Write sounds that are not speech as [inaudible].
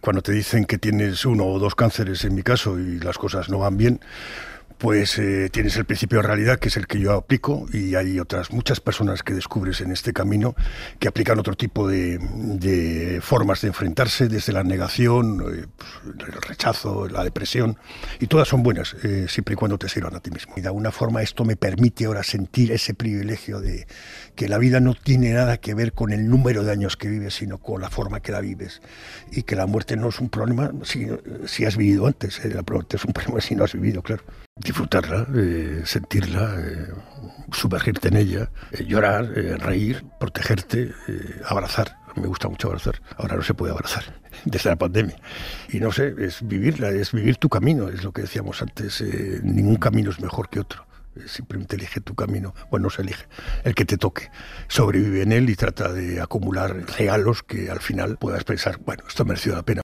Cuando te dicen que tienes uno o dos cánceres, en mi caso, y las cosas no van bien, pues eh, tienes el principio de realidad, que es el que yo aplico, y hay otras muchas personas que descubres en este camino que aplican otro tipo de, formas de enfrentarse, desde la negación, eh, pues, el rechazo, la depresión, y todas son buenas, eh, siempre y cuando te sirvan a ti mismo. Y de alguna forma esto me permite ahora sentir ese privilegio de que la vida no tiene nada que ver con el número de años que vives, sino con la forma que la vives, y que la muerte no es un problema si, si has vivido antes, la muerte es un problema si no has vivido, claro disfrutarla, eh, sentirla, eh, sumergirte en ella, eh, llorar, reír, protegerte, abrazar. Me gusta mucho abrazar. Ahora no se puede abrazar [laughs] desde la pandemia. Y no sé, es vivirla, es vivir tu camino, es lo que decíamos antes. ningún camino es mejor que otro. Simplemente elige tu camino, bueno, no se elige, el que te toque. Sobrevive en él y trata de acumular regalos que al final puedas pensar, bueno, esto ha merecido la pena.